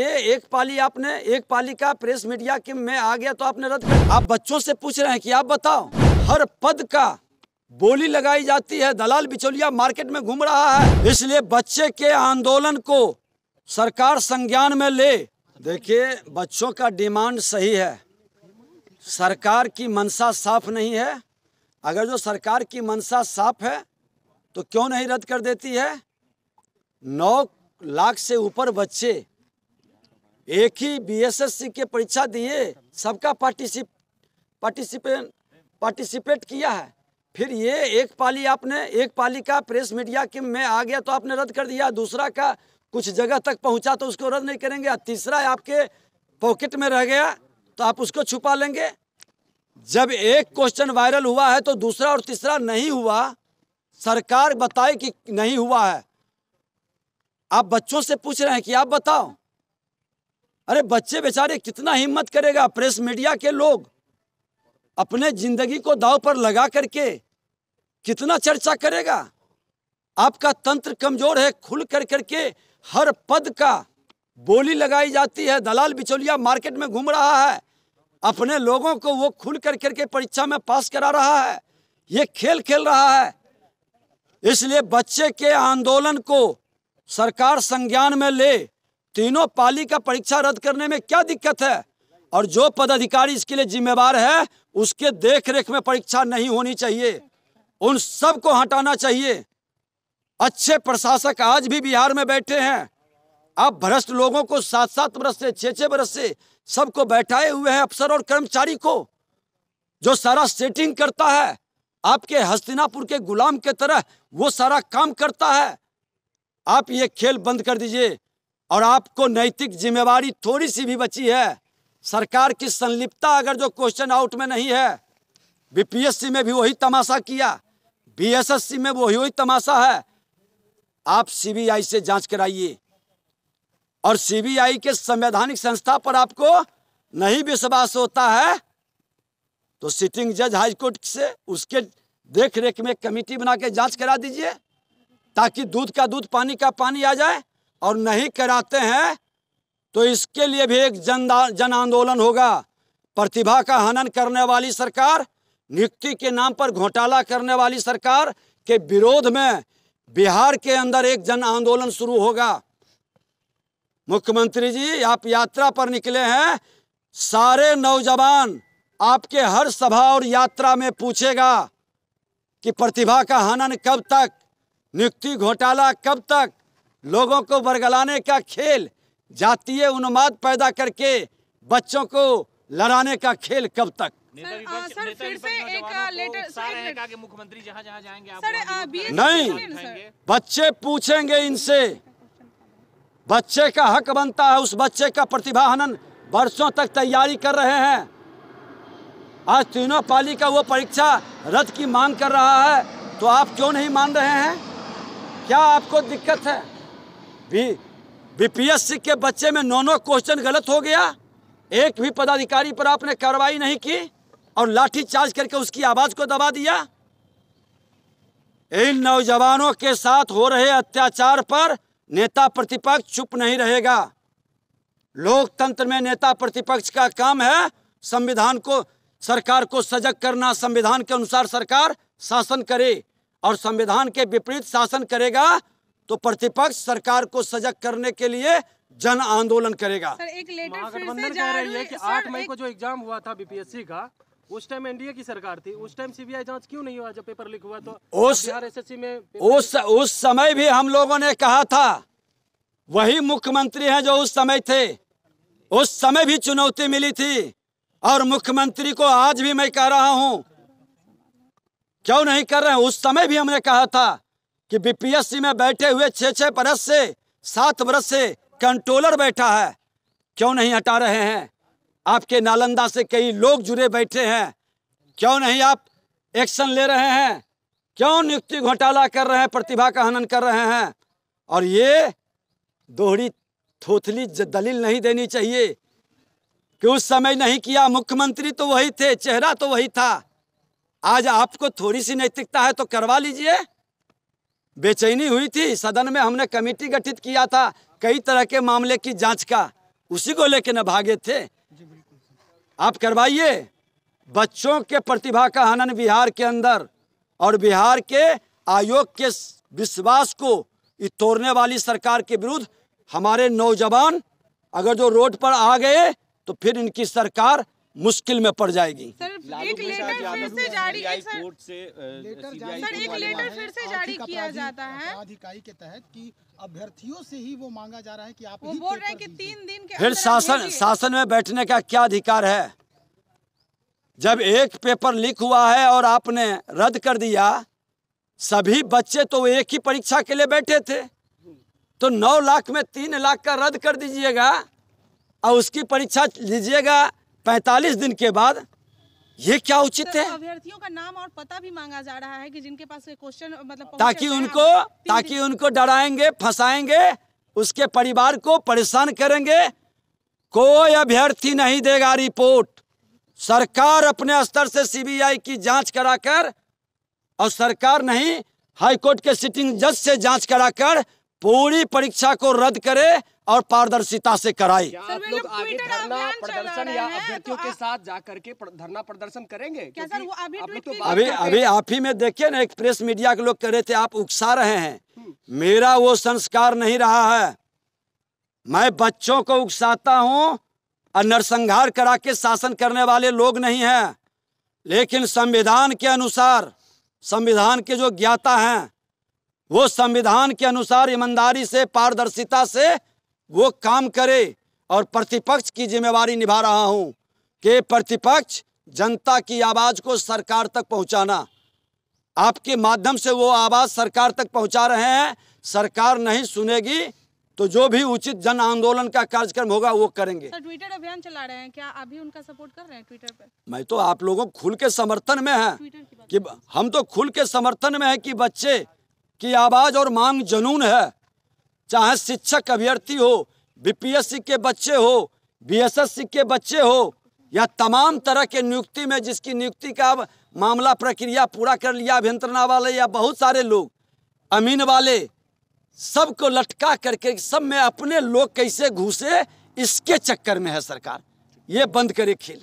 ये एक पाली आपने एक पाली का प्रेस मीडिया के में आ गया तो आपने रद्द कर आप बच्चों से पूछ रहे हैं कि आप बताओ हर पद का बोली लगाई जाती है दलाल बिचौलिया मार्केट में घूम रहा है इसलिए बच्चे के आंदोलन को सरकार संज्ञान में ले देखिए बच्चों का डिमांड सही है सरकार की मनसा साफ नहीं है अगर जो सरकार की मनसा साफ है तो क्यों नहीं रद्द कर देती है नौ लाख से ऊपर बच्चे एक ही बीएसएससी के परीक्षा दिए सबका पार्टिसिप पार्टिसिपेट पार्टिसिपेट किया है फिर ये एक पाली आपने एक पाली का प्रेस मीडिया के में आ गया तो आपने रद्द कर दिया दूसरा का कुछ जगह तक पहुंचा तो उसको रद्द नहीं करेंगे तीसरा आपके पॉकेट में रह गया तो आप उसको छुपा लेंगे जब एक क्वेश्चन वायरल हुआ है तो दूसरा और तीसरा नहीं हुआ सरकार बताए कि नहीं हुआ है आप बच्चों से पूछ रहे हैं कि आप बताओ अरे बच्चे बेचारे कितना हिम्मत करेगा प्रेस मीडिया के लोग अपने जिंदगी को दाव पर लगा करके कितना चर्चा करेगा आपका तंत्र कमजोर है खुल कर करके हर पद का बोली लगाई जाती है दलाल बिचौलिया मार्केट में घूम रहा है अपने लोगों को वो खुल कर करके परीक्षा में पास करा रहा है ये खेल खेल रहा है इसलिए बच्चे के आंदोलन को सरकार संज्ञान में ले तीनों पाली का परीक्षा रद्द करने में क्या दिक्कत है और जो पदाधिकारी इसके लिए जिम्मेवार है उसके देख रेख में परीक्षा नहीं होनी चाहिए उन सबको हटाना चाहिए अच्छे प्रशासक आज भी बिहार में बैठे हैं आप भ्रष्ट लोगों को सात सात बरस से छः छह बरस से सबको बैठाए हुए हैं अफसर और कर्मचारी को जो सारा सेटिंग करता है आपके हस्तिनापुर के गुलाम के तरह वो सारा काम करता है आप ये खेल बंद कर दीजिए और आपको नैतिक जिम्मेवारी थोड़ी सी भी बची है सरकार की संलिप्तता अगर जो क्वेश्चन आउट में नहीं है बीपीएससी में भी वही तमाशा किया बीएसएससी में वही वही तमाशा है आप सीबीआई से जांच कराइए और सीबीआई के संवैधानिक संस्था पर आपको नहीं विश्वास होता है तो सिटिंग जज हाईकोर्ट से उसके देख रेख में कमेटी बना के जांच करा दीजिए ताकि दूध का दूध पानी का पानी आ जाए और नहीं कराते हैं तो इसके लिए भी एक जन जन आंदोलन होगा प्रतिभा का हनन करने वाली सरकार नियुक्ति के नाम पर घोटाला करने वाली सरकार के विरोध में बिहार के अंदर एक जन आंदोलन शुरू होगा मुख्यमंत्री जी आप यात्रा पर निकले हैं सारे नौजवान आपके हर सभा और यात्रा में पूछेगा कि प्रतिभा का हनन कब तक नियुक्ति घोटाला कब तक लोगों को बरगलाने का खेल जातीय उन्माद पैदा करके बच्चों को लड़ाने का खेल कब तक सर, फिर से एक लेटर मुख्यमंत्री जहाँ जहाँ जाएंगे नहीं बच्चे पूछेंगे इनसे बच्चे का हक बनता है उस बच्चे का प्रतिभा हनन वर्षों तक तैयारी कर रहे हैं आज तीनों पाली का वो परीक्षा रद्द की मांग कर रहा है तो आप क्यों नहीं मान रहे हैं क्या आपको दिक्कत है भी बीपीएससी के बच्चे में नौ नौ क्वेश्चन गलत हो गया एक भी पदाधिकारी पर आपने कार्रवाई नहीं की और लाठी चार्ज करके उसकी आवाज को दबा दिया इन नौजवानों के साथ हो रहे अत्याचार पर नेता प्रतिपक्ष चुप नहीं रहेगा लोकतंत्र में नेता प्रतिपक्ष का काम है संविधान को सरकार को सजग करना संविधान के अनुसार सरकार शासन करे और संविधान के विपरीत शासन करेगा तो प्रतिपक्ष सरकार को सजग करने के लिए जन आंदोलन करेगा महागठबंधन कह रही है कि आठ मई को जो एग्जाम हुआ था बीपीएससी का उस टाइम एनडीए की सरकार थी उस टाइम सीबीआई जांच क्यों नहीं हुआ जब पेपर लीक हुआ तो उस एसएससी में उस उस समय भी हम लोगों ने कहा था वही मुख्यमंत्री हैं जो उस समय थे उस समय भी चुनौती मिली थी और मुख्यमंत्री को आज भी मैं कह रहा हूं क्यों नहीं कर रहे हैं उस समय भी हमने कहा था कि बीपीएससी में बैठे हुए छः छः बरस से सात बरस से कंट्रोलर बैठा है क्यों नहीं हटा रहे हैं आपके नालंदा से कई लोग जुड़े बैठे हैं क्यों नहीं आप एक्शन ले रहे हैं क्यों नियुक्ति घोटाला कर रहे हैं प्रतिभा का हनन कर रहे हैं और ये दोहरी थोथली दलील नहीं देनी चाहिए कि उस समय नहीं किया मुख्यमंत्री तो वही थे चेहरा तो वही था आज आपको थोड़ी सी नैतिकता है तो करवा लीजिए बेचैनी हुई थी सदन में हमने कमेटी गठित किया था कई तरह के मामले की जांच का उसी को लेके न भागे थे आप करवाइए बच्चों के प्रतिभा का हनन बिहार के अंदर और बिहार के आयोग के विश्वास को तोड़ने वाली सरकार के विरुद्ध हमारे नौजवान अगर जो रोड पर आ गए तो फिर इनकी सरकार मुश्किल में पड़ जाएगी एक लेटर फिर से जारी से सर एक लेटर फिर से जारी किया जाता है अधिकारी के तहत कि अभ्यर्थियों से ही वो मांगा जा रहा है कि आप वो बोल रहे हैं कि तीन दिन के फिर शासन शासन में बैठने का क्या अधिकार है जब एक पेपर लीक हुआ है और आपने रद्द कर दिया सभी बच्चे तो एक ही परीक्षा के लिए बैठे थे तो नौ लाख में तीन लाख का रद्द कर दीजिएगा और उसकी परीक्षा लीजिएगा पैंतालीस दिन के बाद ये क्या उचित है अभ्यर्थियों का नाम और पता भी मांगा जा रहा है कि जिनके पास क्वेश्चन मतलब ताकि उनको ताकि उनको डराएंगे फंसाएंगे उसके परिवार को परेशान करेंगे कोई अभ्यर्थी नहीं देगा रिपोर्ट सरकार अपने स्तर से सीबीआई की जांच कराकर और सरकार नहीं हाईकोर्ट के सिटिंग जज से जांच कराकर पूरी परीक्षा को रद्द करे और पारदर्शिता से कराए धरना प्रदर्शन अभ्यर्थियों तो के साथ जा करके धरना प्रदर्शन करेंगे अभी तो अभी आप ही में देखिए ना एक प्रेस मीडिया के लोग कह रहे थे आप उकसा रहे हैं हम्म। मेरा वो संस्कार नहीं रहा है मैं बच्चों को उकसाता हूँ और नरसंहार करा के शासन करने वाले लोग नहीं हैं लेकिन संविधान के अनुसार संविधान के जो ज्ञाता हैं वो संविधान के अनुसार ईमानदारी से पारदर्शिता से वो काम करे और प्रतिपक्ष की जिम्मेवारी निभा रहा हूँ कि प्रतिपक्ष जनता की आवाज़ को सरकार तक पहुँचाना आपके माध्यम से वो आवाज़ सरकार तक पहुँचा रहे हैं सरकार नहीं सुनेगी तो जो भी उचित जन आंदोलन का कार्यक्रम होगा वो करेंगे सर ट्विटर अभियान चला रहे हैं क्या अभी उनका सपोर्ट कर रहे हैं ट्विटर पर मैं तो आप लोगों खुल के समर्थन में है कि हम तो खुल के समर्थन में है कि बच्चे की आवाज़ और मांग जनून है चाहे शिक्षक अभ्यर्थी हो बीपीएससी के बच्चे हो बीएसएससी के बच्चे हो या तमाम तरह के नियुक्ति में जिसकी नियुक्ति का मामला प्रक्रिया पूरा कर लिया अभियंत्रणा वाले या बहुत सारे लोग अमीन वाले सबको लटका करके सब में अपने लोग कैसे घुसे इसके चक्कर में है सरकार ये बंद करे खेल